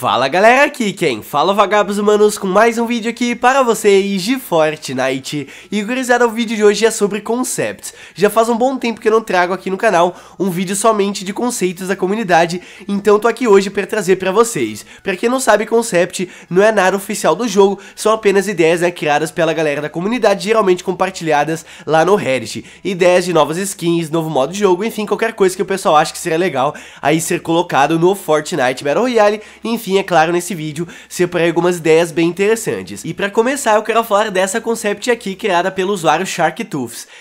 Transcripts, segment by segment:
Fala galera, aqui quem fala é vagabos humanos com mais um vídeo aqui para vocês de Fortnite E gurizada, o vídeo de hoje é sobre concepts Já faz um bom tempo que eu não trago aqui no canal um vídeo somente de conceitos da comunidade Então tô aqui hoje para trazer para vocês Para quem não sabe, concept não é nada oficial do jogo São apenas ideias né, criadas pela galera da comunidade, geralmente compartilhadas lá no Reddit Ideias de novas skins, novo modo de jogo, enfim, qualquer coisa que o pessoal acha que seria legal Aí ser colocado no Fortnite Battle Royale, enfim é claro, nesse vídeo, separei algumas ideias bem interessantes. E para começar, eu quero falar dessa concept aqui criada pelo usuário Shark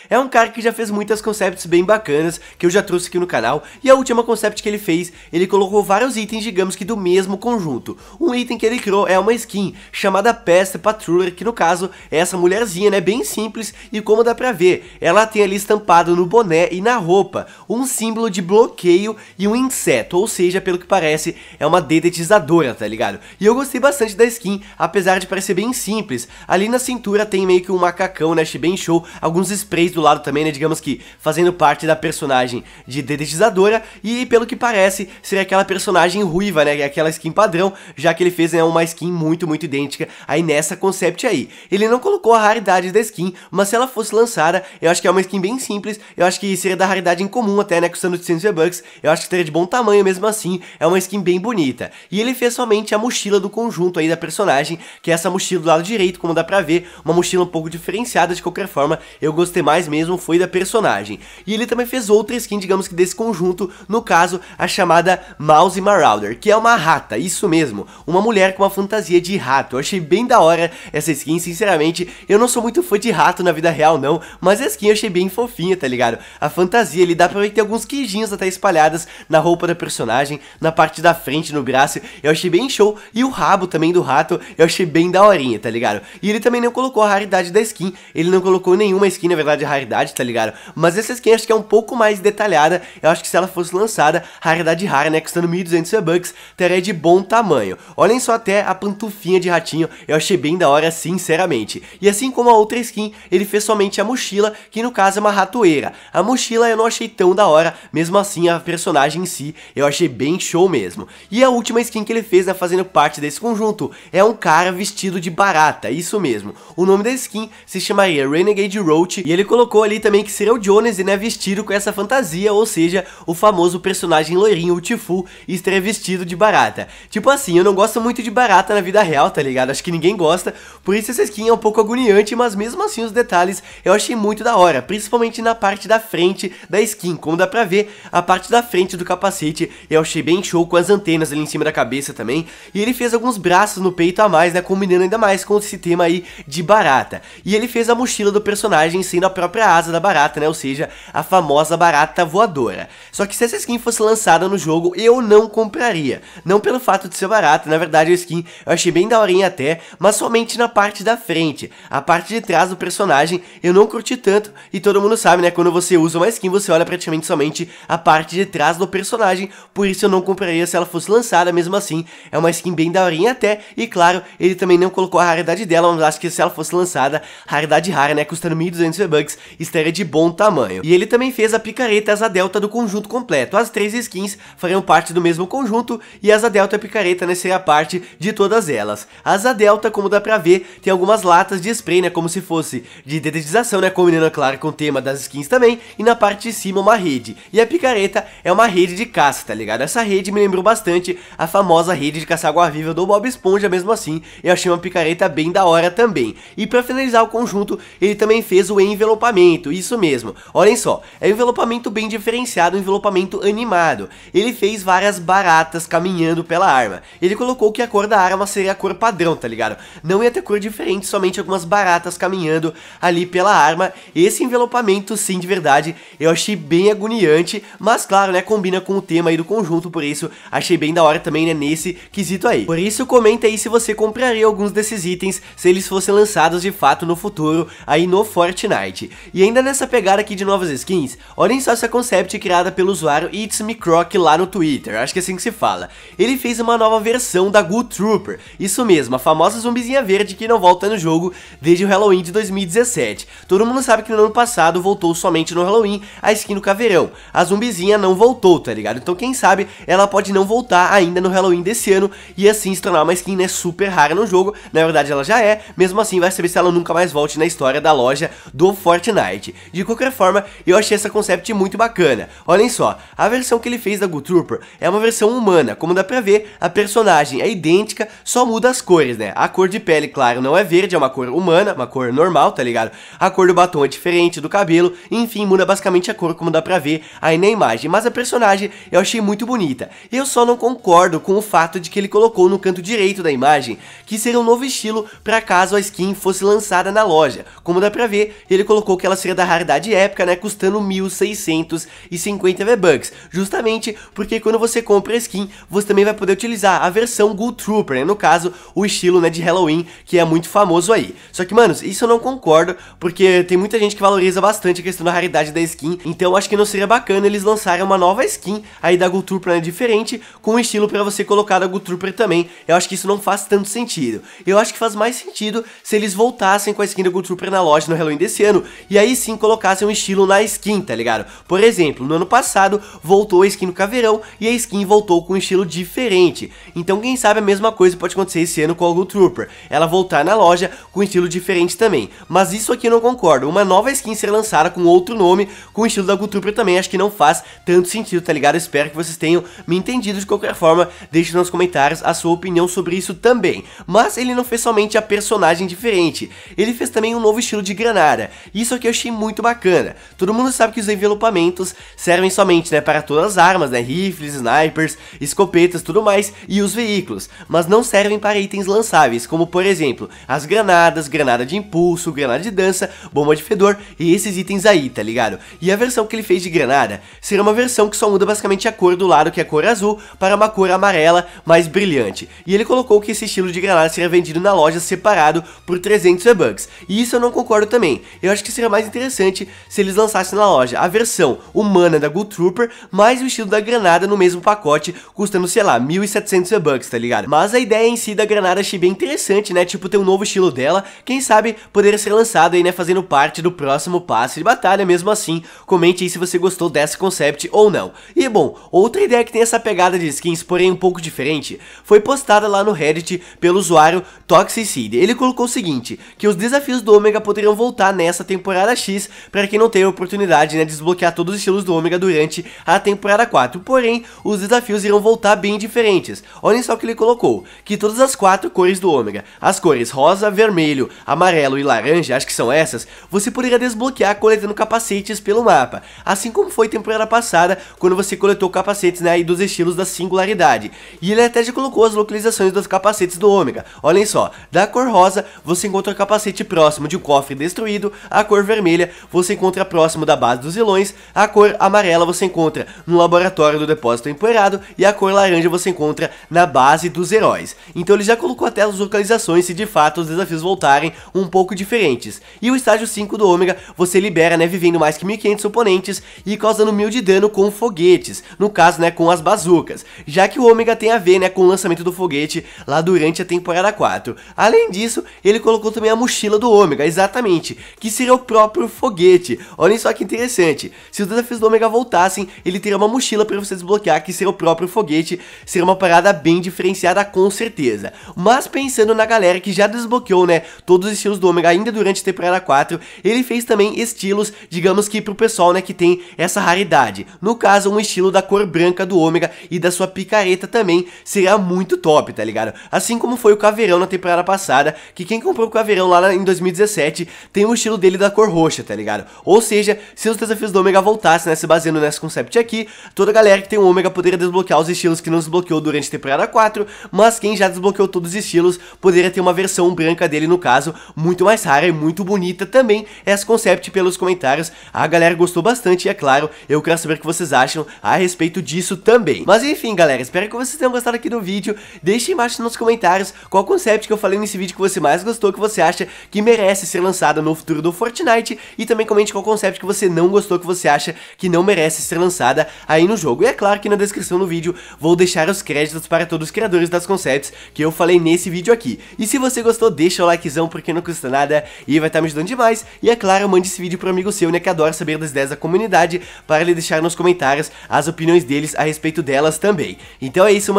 É um cara que já fez muitas concepts bem bacanas, que eu já trouxe aqui no canal, e a última concept que ele fez, ele colocou vários itens, digamos que do mesmo conjunto. Um item que ele criou é uma skin, chamada Pest Patrouiller, que no caso é essa mulherzinha, né, bem simples, e como dá pra ver, ela tem ali estampado no boné e na roupa, um símbolo de bloqueio e um inseto, ou seja, pelo que parece, é uma dedetizadora cintura, tá ligado? E eu gostei bastante da skin, apesar de parecer bem simples. Ali na cintura tem meio que um macacão, né? Achei bem show. Alguns sprays do lado também, né? Digamos que fazendo parte da personagem de dedetizadora. E pelo que parece, seria aquela personagem ruiva, né? Aquela skin padrão, já que ele fez né, uma skin muito, muito idêntica aí nessa concept aí. Ele não colocou a raridade da skin, mas se ela fosse lançada, eu acho que é uma skin bem simples. Eu acho que seria da raridade incomum até, né? Custando 800 V-Bucks. Eu acho que teria de bom tamanho mesmo assim. É uma skin bem bonita. E ele fez é somente a mochila do conjunto aí da personagem, que é essa mochila do lado direito, como dá pra ver, uma mochila um pouco diferenciada, de qualquer forma, eu gostei mais mesmo foi da personagem. E ele também fez outra skin, digamos que desse conjunto, no caso, a chamada Mouse Marauder, que é uma rata, isso mesmo, uma mulher com uma fantasia de rato, eu achei bem da hora essa skin, sinceramente, eu não sou muito fã de rato na vida real não, mas a skin eu achei bem fofinha, tá ligado? A fantasia ele dá pra ver que tem alguns queijinhos até espalhadas na roupa da personagem, na parte da frente, no braço, eu achei achei bem show. E o rabo também do rato, eu achei bem daorinha, tá ligado? E ele também não colocou a raridade da skin, ele não colocou nenhuma skin, na verdade, raridade, tá ligado? Mas essa skin acho que é um pouco mais detalhada, eu acho que se ela fosse lançada, raridade rara, né, custando 1.200 bucks teria de bom tamanho. Olhem só até a pantufinha de ratinho, eu achei bem da hora, sinceramente. E assim como a outra skin, ele fez somente a mochila, que no caso é uma ratoeira. A mochila eu não achei tão da hora, mesmo assim a personagem em si, eu achei bem show mesmo. E a última skin que ele ele fez é fazendo parte desse conjunto. É um cara vestido de barata, isso mesmo. O nome da skin se chamaria Renegade Roach e ele colocou ali também que seria o Jones, né, vestido com essa fantasia, ou seja, o famoso personagem loirinho, o Tifu, estaria vestido de barata. Tipo assim, eu não gosto muito de barata na vida real, tá ligado? Acho que ninguém gosta, por isso essa skin é um pouco agoniante, mas mesmo assim os detalhes eu achei muito da hora, principalmente na parte da frente da skin, como dá pra ver, a parte da frente do capacete eu achei bem show com as antenas ali em cima da cabeça, cabeça também. E ele fez alguns braços no peito a mais, né? Combinando ainda mais com esse tema aí de barata. E ele fez a mochila do personagem sendo a própria asa da barata, né? Ou seja, a famosa barata voadora. Só que se essa skin fosse lançada no jogo, eu não compraria. Não pelo fato de ser barata, na verdade a skin eu achei bem daorinha até, mas somente na parte da frente. A parte de trás do personagem eu não curti tanto e todo mundo sabe, né? Quando você usa uma skin, você olha praticamente somente a parte de trás do personagem, por isso eu não compraria se ela fosse lançada mesmo assim é uma skin bem daorinha até. E claro, ele também não colocou a raridade dela, mas acho que se ela fosse lançada, raridade rara, né, custando 1.200 V-Bucks, estaria de bom tamanho. E ele também fez a picareta Asa Delta do conjunto completo. As três skins fariam parte do mesmo conjunto e Asa Delta e a picareta, né, seria parte de todas elas. A Asa Delta, como dá pra ver, tem algumas latas de spray, né, como se fosse de detetização, né, combinando, claro, com o tema das skins também, e na parte de cima uma rede. E a picareta é uma rede de caça, tá ligado? Essa rede me lembrou bastante a famosa famosa rede de caçar água-viva do Bob Esponja mesmo assim, eu achei uma picareta bem da hora também. E para finalizar o conjunto, ele também fez o envelopamento, isso mesmo. Olhem só, é um envelopamento bem diferenciado, um envelopamento animado. Ele fez várias baratas caminhando pela arma. Ele colocou que a cor da arma seria a cor padrão, tá ligado? Não ia ter cor diferente, somente algumas baratas caminhando ali pela arma. Esse envelopamento, sim, de verdade, eu achei bem agoniante, mas claro, né, combina com o tema aí do conjunto, por isso achei bem da hora também, né, nesse nesse quesito aí. Por isso, comenta aí se você compraria alguns desses itens se eles fossem lançados de fato no futuro aí no Fortnite. E ainda nessa pegada aqui de novas skins, olhem só essa concept criada pelo usuário It's Me Croc lá no Twitter, acho que é assim que se fala. Ele fez uma nova versão da Ghoul Trooper, isso mesmo, a famosa zumbizinha verde que não volta no jogo desde o Halloween de 2017. Todo mundo sabe que no ano passado voltou somente no Halloween a skin do Caveirão, a zumbizinha não voltou, tá ligado? Então quem sabe ela pode não voltar ainda no Halloween desse ano e assim se tornar uma skin né, super rara no jogo. Na verdade ela já é, mesmo assim vai saber se ela nunca mais volte na história da loja do Fortnite. De qualquer forma, eu achei essa concept muito bacana. Olhem só, a versão que ele fez da Good Trooper é uma versão humana, como dá pra ver, a personagem é idêntica, só muda as cores, né? A cor de pele, claro, não é verde, é uma cor humana, uma cor normal, tá ligado? A cor do batom é diferente do cabelo, enfim, muda basicamente a cor, como dá pra ver aí na imagem. Mas a personagem eu achei muito bonita. Eu só não concordo com o fato fato de que ele colocou no canto direito da imagem que seria um novo estilo para caso a skin fosse lançada na loja. Como dá pra ver, ele colocou que ela seria da raridade épica, né, custando 1650 V-Bucks, justamente porque quando você compra a skin, você também vai poder utilizar a versão Ghoul Trooper, né, no caso, o estilo, né, de Halloween, que é muito famoso aí. Só que, manos, isso eu não concordo, porque tem muita gente que valoriza bastante a questão da raridade da skin, então acho que não seria bacana eles lançarem uma nova skin aí da Ghoul Trooper, né, diferente, com um estilo para você colocar colocado a Gutrooper também. Eu acho que isso não faz tanto sentido. Eu acho que faz mais sentido se eles voltassem com a skin da Gutrooper na loja no Halloween desse ano e aí sim colocassem um estilo na skin, tá ligado? Por exemplo, no ano passado voltou a skin no Caveirão e a skin voltou com um estilo diferente. Então quem sabe a mesma coisa pode acontecer esse ano com a Gutrooper. Ela voltar na loja com um estilo diferente também. Mas isso aqui eu não concordo. Uma nova skin ser lançada com outro nome, com o estilo da Gutrooper também, acho que não faz tanto sentido, tá ligado? espero que vocês tenham me entendido de qualquer forma. Deixe nos comentários a sua opinião sobre isso também. Mas ele não fez somente a personagem diferente, ele fez também um novo estilo de granada. Isso aqui eu achei muito bacana. Todo mundo sabe que os envelopamentos servem somente né, para todas as armas, né, rifles, snipers, escopetas, tudo mais, e os veículos, mas não servem para itens lançáveis, como por exemplo, as granadas, granada de impulso, granada de dança, bomba de fedor e esses itens aí, tá ligado? E a versão que ele fez de granada será uma versão que só muda basicamente a cor do lado, que é a cor azul, para uma cor amarela mais brilhante. E ele colocou que esse estilo de granada seria vendido na loja separado por 300 V-Bucks. E isso eu não concordo também. Eu acho que seria mais interessante se eles lançassem na loja a versão humana da Good Trooper, mais o estilo da granada no mesmo pacote, custando, sei lá, 1.700 V-Bucks, tá ligado? Mas a ideia em si da granada achei bem interessante, né? Tipo, ter um novo estilo dela, quem sabe poderia ser lançado aí, né? Fazendo parte do próximo passe de batalha, mesmo assim. Comente aí se você gostou dessa concept ou não. E bom, outra ideia que tem essa pegada de skins, porém um pouco de diferente foi postada lá no Reddit pelo usuário Toxicide. Ele colocou o seguinte, que os desafios do Ômega poderiam voltar nessa temporada X para quem não teve a oportunidade né, de desbloquear todos os estilos do Ômega durante a temporada 4. Porém, os desafios irão voltar bem diferentes. Olhem só o que ele colocou, que todas as quatro cores do Ômega, as cores rosa, vermelho, amarelo e laranja, acho que são essas, você poderia desbloquear coletando capacetes pelo mapa, assim como foi temporada passada, quando você coletou capacetes né, dos estilos da singularidade. E ele até já colocou as localizações dos capacetes do Ômega. Olhem só, da cor rosa você encontra o capacete próximo de um cofre destruído, a cor vermelha você encontra próximo da base dos vilões, a cor amarela você encontra no laboratório do depósito empoeirado e a cor laranja você encontra na base dos heróis. Então ele já colocou até as localizações se de fato os desafios voltarem um pouco diferentes. E o estágio 5 do Ômega você libera, né, vivendo mais que 1500 oponentes e causando mil de dano com foguetes, no caso, né, com as bazucas, já que o Ômega tem tem a ver né, com o lançamento do foguete lá durante a temporada 4. Além disso, ele colocou também a mochila do Ômega, exatamente, que seria o próprio foguete. Olhem só que interessante, se os desafios do Ômega voltassem, ele teria uma mochila para você desbloquear, que seria o próprio foguete, seria uma parada bem diferenciada com certeza. Mas pensando na galera que já desbloqueou né, todos os estilos do Ômega ainda durante a temporada 4, ele fez também estilos, digamos que pro pessoal né, que tem essa raridade. No caso, um estilo da cor branca do Ômega e da sua picareta também, também será muito top, tá ligado? Assim como foi o Caveirão na temporada passada, que quem comprou o Caveirão lá em 2017 tem o estilo dele da cor roxa, tá ligado? Ou seja, se os desafios do Ômega voltassem, né, se baseando nesse concept aqui, toda a galera que tem o Ômega poderia desbloquear os estilos que não desbloqueou durante a temporada 4, mas quem já desbloqueou todos os estilos poderia ter uma versão branca dele, no caso, muito mais rara e muito bonita também. É Essa concept pelos comentários, a galera gostou bastante e é claro, eu quero saber o que vocês acham a respeito disso também. Mas enfim, galera, espero que vocês tenham tenham aqui do vídeo. Deixe embaixo nos comentários qual concept que eu falei nesse vídeo que você mais gostou, que você acha que merece ser lançado no futuro do Fortnite. E também comente qual concept que você não gostou, que você acha que não merece ser lançada aí no jogo. E é claro que na descrição do vídeo vou deixar os créditos para todos os criadores das concepts que eu falei nesse vídeo aqui. E se você gostou, deixa o likezão porque não custa nada e vai estar tá me ajudando demais. E é claro, mande esse vídeo para um amigo seu, né, que adora saber das ideias da comunidade, para ele deixar nos comentários as opiniões deles a respeito delas também. Então é isso, mano